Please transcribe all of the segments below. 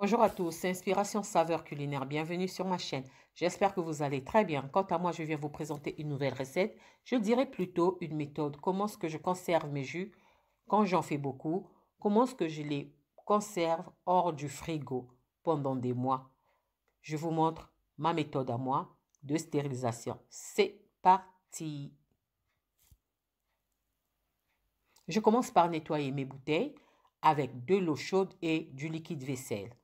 Bonjour à tous, Inspiration Saveur Culinaire, bienvenue sur ma chaîne. J'espère que vous allez très bien. Quant à moi, je viens vous présenter une nouvelle recette. Je dirais plutôt une méthode. Comment est-ce que je conserve mes jus quand j'en fais beaucoup Comment est-ce que je les conserve hors du frigo pendant des mois Je vous montre ma méthode à moi de stérilisation. C'est parti Je commence par nettoyer mes bouteilles avec de l'eau chaude et du liquide vaisselle.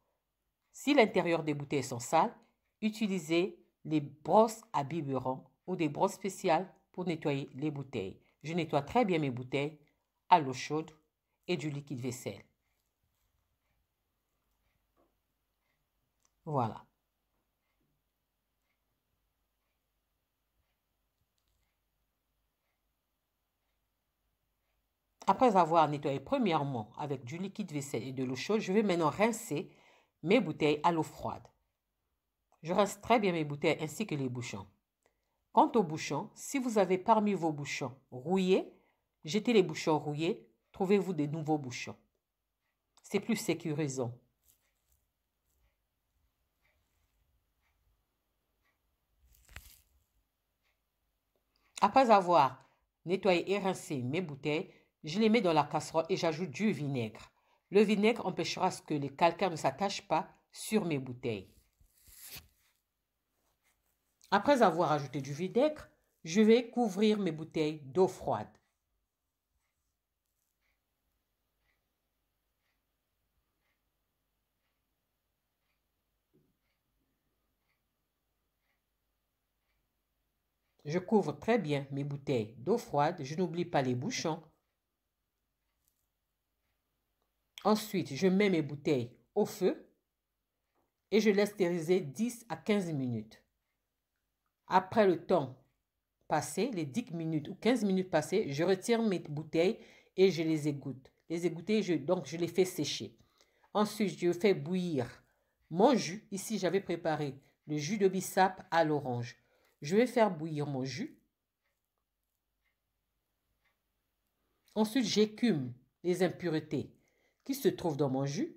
Si l'intérieur des bouteilles sont sales, utilisez les brosses à biberon ou des brosses spéciales pour nettoyer les bouteilles. Je nettoie très bien mes bouteilles à l'eau chaude et du liquide vaisselle. Voilà. Après avoir nettoyé premièrement avec du liquide vaisselle et de l'eau chaude, je vais maintenant rincer mes bouteilles à l'eau froide. Je rince très bien mes bouteilles ainsi que les bouchons. Quant aux bouchons, si vous avez parmi vos bouchons rouillés, jetez les bouchons rouillés, trouvez-vous des nouveaux bouchons. C'est plus sécurisant. Après avoir nettoyé et rincé mes bouteilles, je les mets dans la casserole et j'ajoute du vinaigre. Le vinaigre empêchera ce que les calcaires ne s'attachent pas sur mes bouteilles. Après avoir ajouté du vinaigre, je vais couvrir mes bouteilles d'eau froide. Je couvre très bien mes bouteilles d'eau froide, je n'oublie pas les bouchons Ensuite, je mets mes bouteilles au feu et je laisse stériser 10 à 15 minutes. Après le temps passé, les 10 minutes ou 15 minutes passées, je retire mes bouteilles et je les égoutte. Les égoutter, je, donc je les fais sécher. Ensuite, je fais bouillir mon jus. Ici, j'avais préparé le jus de bissap à l'orange. Je vais faire bouillir mon jus. Ensuite, j'écume les impuretés qui se trouve dans mon jus,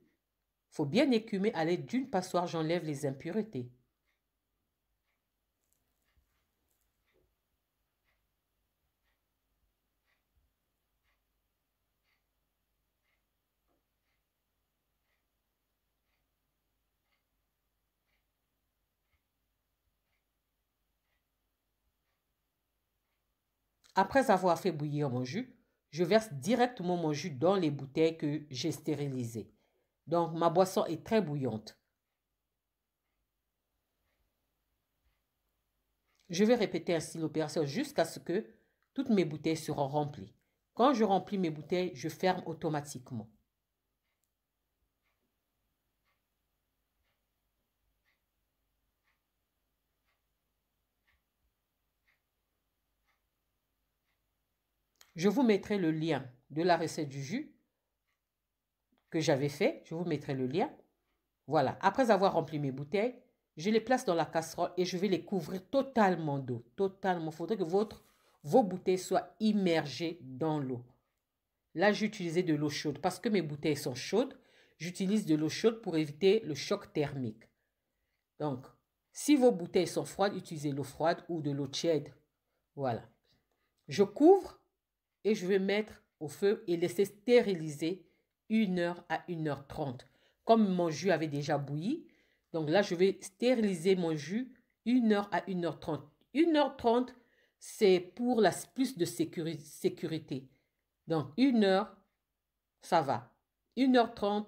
faut bien écumer à l'aide d'une passoire, j'enlève les impuretés. Après avoir fait bouillir mon jus, je verse directement mon jus dans les bouteilles que j'ai stérilisées. Donc ma boisson est très bouillante. Je vais répéter ainsi l'opération jusqu'à ce que toutes mes bouteilles seront remplies. Quand je remplis mes bouteilles, je ferme automatiquement. Je vous mettrai le lien de la recette du jus que j'avais fait. Je vous mettrai le lien. Voilà. Après avoir rempli mes bouteilles, je les place dans la casserole et je vais les couvrir totalement d'eau. Totalement. Il faudrait que votre, vos bouteilles soient immergées dans l'eau. Là, j'utilisais de l'eau chaude parce que mes bouteilles sont chaudes. J'utilise de l'eau chaude pour éviter le choc thermique. Donc, si vos bouteilles sont froides, utilisez l'eau froide ou de l'eau tiède. Voilà. Je couvre et je vais mettre au feu et laisser stériliser 1h à 1h30. Comme mon jus avait déjà bouilli, donc là, je vais stériliser mon jus 1 h à 1h30. 1h30, c'est pour la plus de sécurité. Donc, 1 h ça va. 1h30,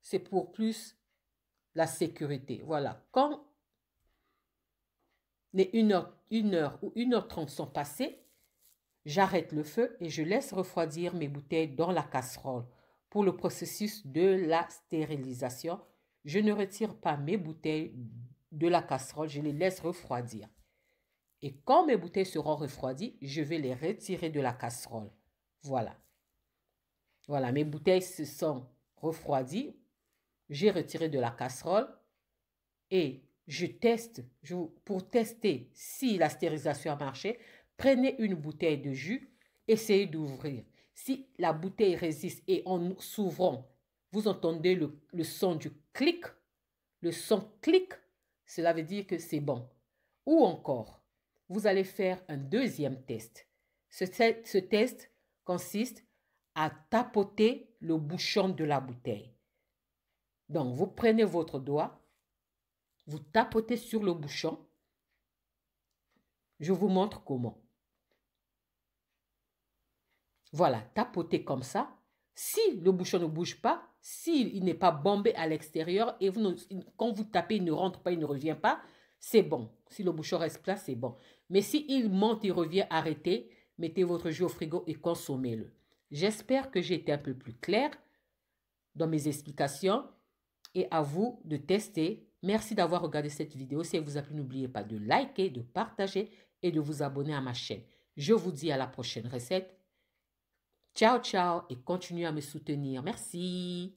c'est pour plus la sécurité. Voilà. Quand les 1 h ou 1h30 sont passées, J'arrête le feu et je laisse refroidir mes bouteilles dans la casserole. Pour le processus de la stérilisation, je ne retire pas mes bouteilles de la casserole, je les laisse refroidir. Et quand mes bouteilles seront refroidies, je vais les retirer de la casserole. Voilà. Voilà, mes bouteilles se sont refroidies. J'ai retiré de la casserole et je teste pour tester si la stérilisation a marché. Prenez une bouteille de jus, essayez d'ouvrir. Si la bouteille résiste et en s'ouvrant, vous entendez le, son du clic, le son clic, cela veut dire que c'est bon. Ou encore, vous allez faire un deuxième test. ce test consiste à tapoter le bouchon de la bouteille. Donc, vous prenez votre doigt, vous tapotez sur le bouchon je vous montre comment. Voilà, tapotez comme ça. Si le bouchon ne bouge pas, s'il n'est pas bombé à l'extérieur et quand vous tapez, il ne rentre pas, il ne revient pas, c'est bon. Si le bouchon reste plat, c'est bon. Mais s'il il monte, il revient, arrêtez, mettez votre jus au frigo et consommez-le. J'espère que j'ai été un peu plus clair dans mes explications et à vous de tester. Merci d'avoir regardé cette vidéo. Si elle vous a plu, n'oubliez pas de liker, de partager et de vous abonner à ma chaîne. Je vous dis à la prochaine recette. Ciao, ciao et continuez à me soutenir. Merci.